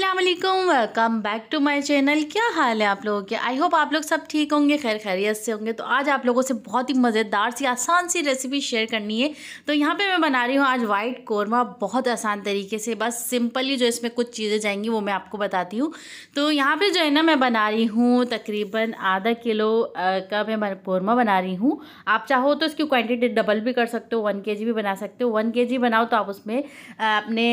अस्सलाम वालेकुम welcome back to my channel क्या हाल है आप लोगों के आई होप आप लोग सब ठीक होंगे खैर खैरियत से होंगे तो आज आप लोगों से बहुत ही मज़ेदार सी आसान सी रेसिपी शेयर करनी है तो यहाँ पे मैं बना रही हूँ आज वाइट कोरमा बहुत आसान तरीके से बस सिंपली जो इसमें कुछ चीज़ें जाएंगी वो मैं आपको बताती हूँ तो यहाँ पर जो है ना मैं बना रही हूँ तकरीबन आधा किलो का मैं कोरमा बना रही हूँ आप चाहो तो इसकी क्वान्टिटी डबल भी कर सकते हो वन के भी बना सकते हो वन के बनाओ तो आप उसमें अपने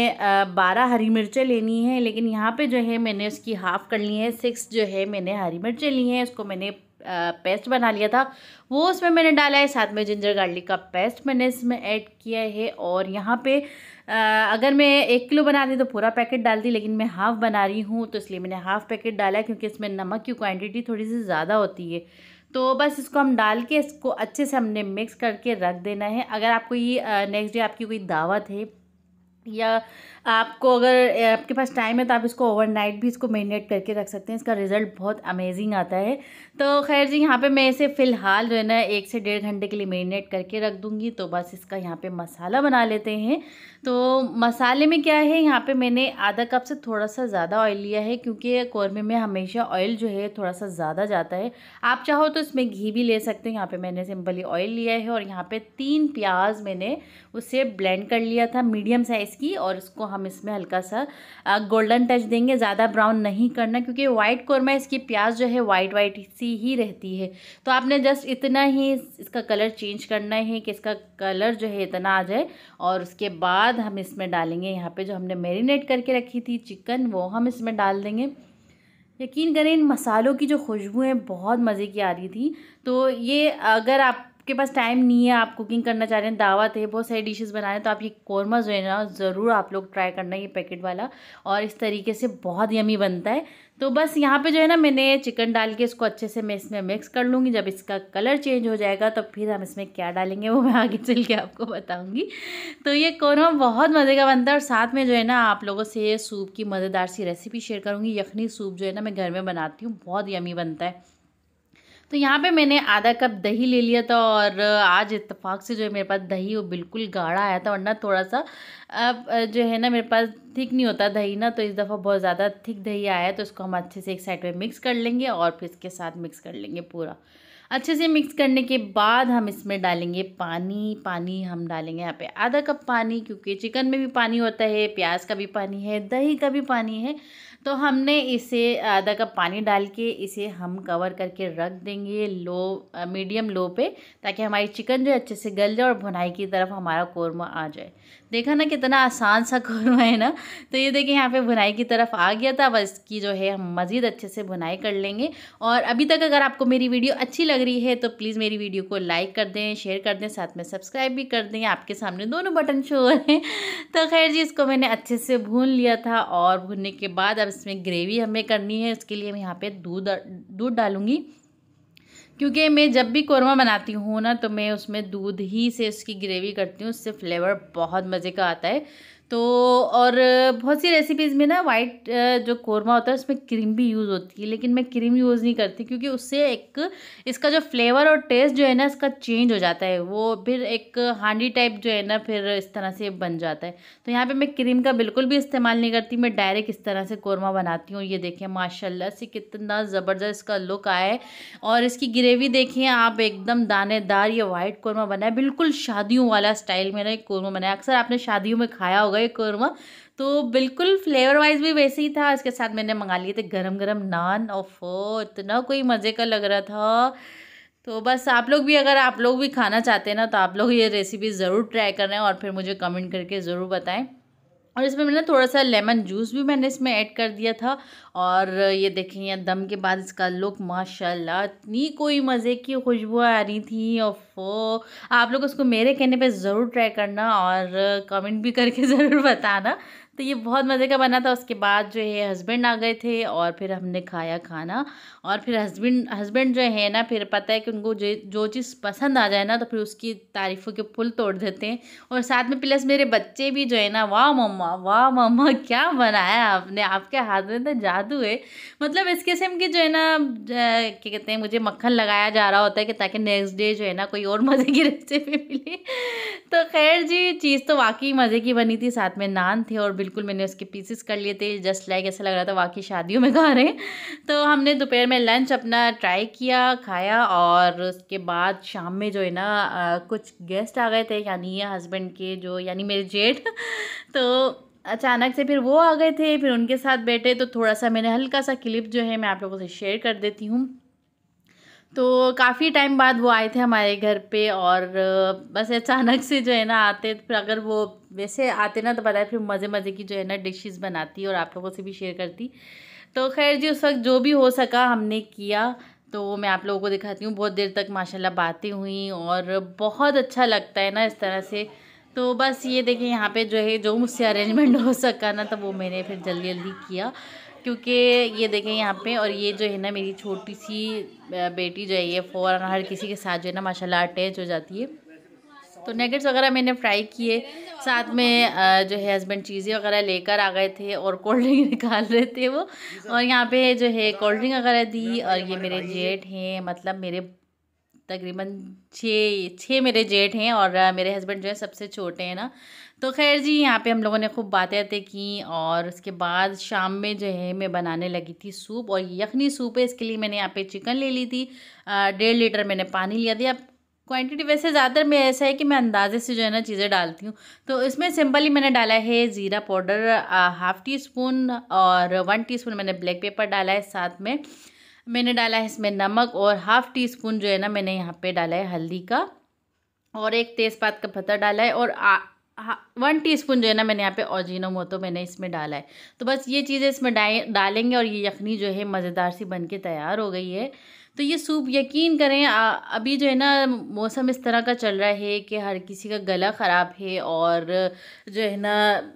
बारह हरी मिर्चें लेनी है लेकिन यहाँ पे जो है मैंने उसकी हाफ़ कर ली है सिक्स जो है मैंने हरी मिर्चें ली हैं उसको मैंने पेस्ट बना लिया था वो उसमें मैंने डाला है साथ में जिंजर गार्लिक का पेस्ट मैंने इसमें ऐड किया है और यहाँ पे आ, अगर मैं एक किलो बनाती तो पूरा पैकेट डालती लेकिन मैं हाफ़ बना रही हूँ तो इसलिए मैंने हाफ़ पैकेट डाला है क्योंकि इसमें नमक की क्वान्टिटी थोड़ी सी ज़्यादा होती है तो बस इसको हम डाल के इसको अच्छे से हमने मिक्स करके रख देना है अगर आपको ये नेक्स्ट डे आपकी कोई दावत है या आपको अगर आपके पास टाइम है तो आप इसको ओवरनाइट भी इसको मेरीनेट करके रख सकते हैं इसका रिज़ल्ट बहुत अमेजिंग आता है तो खैर जी यहाँ पे मैं इसे फ़िलहाल जो है ना एक से डेढ़ घंटे के लिए मेरीनेट करके रख दूँगी तो बस इसका यहाँ पे मसाला बना लेते हैं तो मसाले में क्या है यहाँ पर मैंने आधा कप से थोड़ा सा ज़्यादा ऑयल लिया है क्योंकि कौरमे में हमेशा ऑयल जो है थोड़ा सा ज़्यादा जाता है आप चाहो तो इसमें घी भी ले सकते हैं यहाँ पर मैंने सिंपली ऑयल लिया है और यहाँ पर तीन प्याज मैंने उसे ब्लेंड कर लिया था मीडियम साइज़ इसकी और इसको हम इसमें हल्का सा गोल्डन टच देंगे ज़्यादा ब्राउन नहीं करना क्योंकि वाइट कौरमा इसकी प्याज जो है वाइट वाइट सी ही रहती है तो आपने जस्ट इतना ही इसका कलर चेंज करना है कि इसका कलर जो है इतना आ जाए और उसके बाद हम इसमें डालेंगे यहाँ पर जो हमने मेरीनेट करके रखी थी चिकन वो हम इसमें डाल देंगे यकीन करें इन मसालों की जो खुशबू है बहुत मज़े की आ रही थी तो ये अगर आप आपके पास टाइम नहीं है आप कुकिंग करना चाह रहे हैं दावत है बहुत सारी डिशेस बना रहे हैं तो आप ये कौरमा जो है ना ज़रूर आप लोग ट्राई करना ये पैकेट वाला और इस तरीके से बहुत यमी बनता है तो बस यहाँ पे जो है ना मैंने चिकन डाल के इसको अच्छे से मैं इसमें मिक्स कर लूँगी जब इसका कलर चेंज हो जाएगा तो फिर हम इसमें क्या डालेंगे वो मैं आगे चल के आपको बताऊँगी तो ये कौरमा हाँ, बहुत मज़े का बनता है और साथ में जो है ना आप लोगों से ये सूप की मज़ेदार सी रेसिपी शेयर करूँगी यखनी सूप जो है ना मैं घर में बनाती हूँ बहुत यमी बनता है तो यहाँ पे मैंने आधा कप दही ले लिया था और आज इतफाक़ से जो है मेरे पास दही वो बिल्कुल गाढ़ा आया था वरना थोड़ा सा अब जो है ना मेरे पास थिक नहीं होता दही ना तो इस दफ़ा बहुत ज़्यादा थिक दही आया है तो इसको हम अच्छे से एक साइड पर मिक्स कर लेंगे और फिर इसके साथ मिक्स कर लेंगे पूरा अच्छे से मिक्स करने के बाद हम इसमें डालेंगे पानी पानी हम डालेंगे यहाँ पे आधा कप पानी क्योंकि चिकन में भी पानी होता है प्याज का भी पानी है दही का भी पानी है तो हमने इसे आधा कप पानी डाल के इसे हम कवर करके रख देंगे लो मीडियम लो पे ताकि हमारी चिकन जो है अच्छे से गल जाए और भुनाई की तरफ हमारा कौरमा आ जाए देखा ना कितना आसान सा कौरमा है ना तो ये देखिए यहाँ पे बुनाई की तरफ आ गया था बस इसकी जो है हम मज़ीद अच्छे से बुनाई कर लेंगे और अभी तक अगर आपको मेरी वीडियो अच्छी लग रही है तो प्लीज़ मेरी वीडियो को लाइक कर दें शेयर कर दें साथ में सब्सक्राइब भी कर दें आपके सामने दोनों बटन शो हो रहे हैं तो खैर जी इसको मैंने अच्छे से भून लिया था और भूनने के बाद अब इसमें ग्रेवी हमें करनी है उसके लिए मैं यहाँ पर दूध दूध डालूँगी क्योंकि मैं जब भी कौरमा बनाती हूँ ना तो मैं उसमें दूध ही से उसकी ग्रेवी करती हूँ उससे फ्लेवर बहुत मज़े का आता है तो और बहुत सी रेसिपीज़ में ना वाइट जो कोरमा होता है उसमें क्रीम भी यूज़ होती है लेकिन मैं क्रीम यूज़ नहीं करती क्योंकि उससे एक इसका जो फ्लेवर और टेस्ट जो है ना इसका चेंज हो जाता है वो फिर एक हांडी टाइप जो है ना फिर इस तरह से बन जाता है तो यहाँ पे मैं क्रीम का बिल्कुल भी इस्तेमाल नहीं करती मैं डायरेक्ट इस तरह से कौरमा बनाती हूँ ये देखें माशाला से कितना ज़बरदस्त इसका लुक आया है और इसकी ग्रेवी देखें आप एकदम दानेदार ये वाइट कौरमा बनाए बिल्कुल शादियों वाला स्टाइल में ना एक कौरमा बनाया अक्सर आपने शादियों में खाया होगा हुआ ये कौरमा तो बिल्कुल फ्लेवर वाइज भी वैसे ही था इसके साथ मैंने मंगा लिए थे गरम गरम नान और फो इतना कोई मज़े का लग रहा था तो बस आप लोग भी अगर आप लोग भी खाना चाहते हैं ना तो आप लोग ये रेसिपी ज़रूर ट्राई करें और फिर मुझे कमेंट करके ज़रूर बताएं और इसमें मैंने थोड़ा सा लेमन जूस भी मैंने इसमें ऐड कर दिया था और ये देखें यह दम के बाद इसका लुक माशाल्लाह इतनी कोई मज़े की खुशबू आ रही थी ओफो आप लोग उसको मेरे कहने पे ज़रूर ट्राई करना और कमेंट भी करके ज़रूर बताना तो ये बहुत मज़े का बना था उसके बाद जो है हस्बैंड आ गए थे और फिर हमने खाया खाना और फिर हस्बैंड हस्बैंड जो है ना फिर पता है कि उनको जो जो चीज़ पसंद आ जाए ना तो फिर उसकी तारीफ़ों के पुल तोड़ देते हैं और साथ में प्लस मेरे बच्चे भी जो है ना वाह मम्मा वाह मम्मा क्या बनाया आपने आपके हाथ में तो जादू है मतलब इस किस्म की जो है ना क्या कहते हैं मुझे मक्खन लगाया जा रहा होता है कि ताकि नेक्स्ट डे जो है ना कोई और मज़े की रेसिपी मिले तो खैर जी चीज़ तो वाकई मज़े की बनी थी साथ में नान थे और बिल्कुल मैंने उसके पीसेस कर लिए थे जस्ट लाइक ऐसा लग रहा था वाकई शादियों में खा रहे हैं तो हमने दोपहर में लंच अपना ट्राई किया खाया और उसके बाद शाम में जो है ना कुछ गेस्ट आ गए थे यानी हस्बैंड के जो यानी मेरे जेठ तो अचानक से फिर वो आ गए थे फिर उनके साथ बैठे तो थोड़ा सा मैंने हल्का सा क्लिप जो है मैं आप लोगों से शेयर कर देती हूँ तो काफ़ी टाइम बाद वो आए थे हमारे घर पे और बस अचानक से जो है ना आते फिर अगर वो वैसे आते ना तो पता है फिर मज़े मज़े की जो है ना डिशेस बनाती और आप लोगों से भी शेयर करती तो खैर जी उस वक्त जो भी हो सका हमने किया तो मैं आप लोगों को दिखाती हूँ बहुत देर तक माशाल्लाह बातें हुई और बहुत अच्छा लगता है ना इस तरह से तो बस ये देखें यहाँ पे जो है जो मुझसे अरेंजमेंट हो सका ना तो वो मैंने फिर जल्दी जल्दी किया क्योंकि ये देखें यहाँ पे और ये जो है ना मेरी छोटी सी बेटी जो है ये फ़ौरन हर किसी के साथ जो है ना माशाल्लाह अटैच हो जाती है तो नेगेट्स वगैरह मैंने फ्राई किए साथ में जो है हस्बैंड चीज़ें वगैरह लेकर आ गए थे और कोल्ड ड्रिंक निकाल रहे थे वो और यहाँ पे जो है कोल्ड ड्रिंक वगैरह दी और ये मेरे जेठ हैं मतलब मेरे तकरीबन छः छः मेरे जेठ हैं और मेरे हस्बैंड जो है सबसे छोटे हैं ना तो खैर जी यहाँ पे हम लोगों ने खूब बातें बातें की और उसके बाद शाम में जो है मैं बनाने लगी थी सूप और यखनी सूप है इसके लिए मैंने यहाँ पे चिकन ले ली थी डेढ़ लीटर मैंने पानी लिया था क्वांटिटी वैसे ज़्यादातर मैं ऐसा है कि मैं अंदाजे से जो है ना चीज़ें डालती हूँ तो इसमें सिंपली मैंने डाला है ज़ीरा पाउडर हाफ़ टी स्पून और वन टी स्पून मैंने ब्लैक पेपर डाला है साथ में मैंने डाला है इसमें नमक और हाफ़ टी स्पून जो है ना मैंने यहाँ पे डाला है हल्दी का और एक तेज़पात का पत्ता डाला है और हाँ वन टीस्पून जो है ना मैंने यहाँ पे ओजिनो मोतो मैंने इसमें डाला है तो बस ये चीज़ें इसमें डालेंगे और ये यखनी जो है मज़ेदार सी बन के तैयार हो गई है तो ये सूप यकीन करें अभी जो है ना मौसम इस तरह का चल रहा है कि हर किसी का गला ख़राब है और जो है ना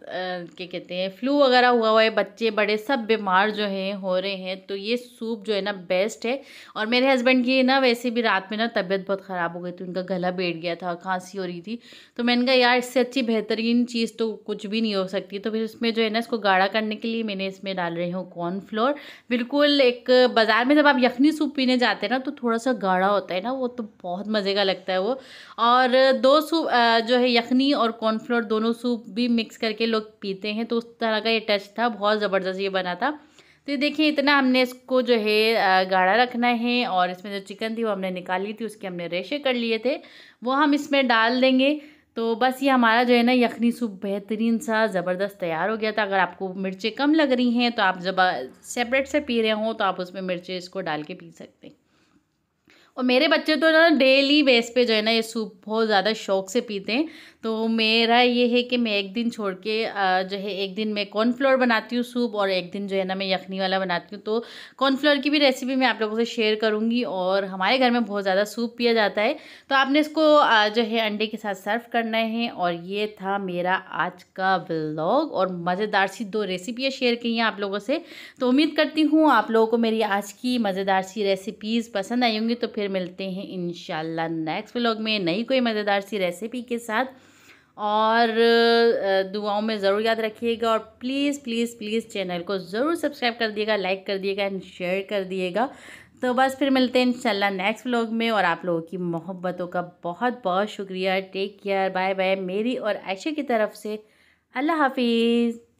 क्या कहते हैं फ्लू वगैरह हुआ हुआ है बच्चे बड़े सब बीमार जो हैं हो रहे हैं तो ये सूप जो है ना बेस्ट है और मेरे हस्बैंड की ना वैसे भी रात में ना तबीयत बहुत ख़राब हो गई थी उनका गला बैठ गया था खांसी हो रही थी तो मैंने कहा यार इससे अच्छी बेहतरीन चीज़ तो कुछ भी नहीं हो सकती तो फिर इसमें जो है ना इसको गाढ़ा करने के लिए मैंने इसमें डाल रही हूँ कॉर्नफ्लोर बिल्कुल एक बाज़ार में जब आप यखनी सूप पीने जा आते हैं ना तो थोड़ा सा गाढ़ा होता है ना वो तो बहुत मज़े का लगता है वो और दो सूप जो है यखनी और कॉर्नफ्लोर दोनों सूप भी मिक्स करके लोग पीते हैं तो उस तरह का ये टच था बहुत ज़बरदस्त ये बना था तो ये देखिए इतना हमने इसको जो है गाढ़ा रखना है और इसमें जो चिकन थी वो हमने निकाली थी उसके हमने रेशे कर लिए थे वो हम इसमें डाल देंगे तो बस ये हमारा जो है ना यखनी सूप बेहतरीन सा ज़बरदस्त तैयार हो गया था अगर आपको मिर्चें कम लग रही हैं तो आप जब सेपरेट से पी रहे हों तो आप उसमें मिर्चें इसको डाल के पी सकते हैं और मेरे बच्चे तो ना डेली बेस पे जो है ना ये सूप बहुत ज़्यादा शौक से पीते हैं तो मेरा ये है कि मैं एक दिन छोड़ के जो है एक दिन मैं कॉर्नफ्लोर बनाती हूँ सूप और एक दिन जो है ना मैं यखनी वाला बनाती हूँ तो कॉर्नफ्लोर की भी रेसिपी मैं आप लोगों से शेयर करूँगी और हमारे घर में बहुत ज़्यादा सूप पिया जाता है तो आपने इसको जो है अंडे के साथ सर्व करना है और ये था मेरा आज का ब्लॉग और मज़ेदार सी दो रेसिपियाँ शेयर की हैं आप लोगों से तो उम्मीद करती हूँ आप लोगों को मेरी आज की मज़ेदार सी रेसिपीज़ पसंद आई होंगी तो फिर फिर मिलते हैं इन नेक्स्ट व्लॉग में नई कोई मज़ेदार सी रेसिपी के साथ और दुआओं में ज़रूर याद रखिएगा और प्लीज़ प्लीज़ प्लीज़ चैनल को ज़रूर सब्सक्राइब कर दिएगा लाइक कर दिएगा एंड शेयर कर दिएगा तो बस फिर मिलते हैं इंशाल्लाह नेक्स्ट व्लॉग में और आप लोगों की मोहब्बतों का बहुत बहुत शुक्रिया टेक केयर बाय बाय मेरी और ऐशे की तरफ से अल्लाह हाफिज़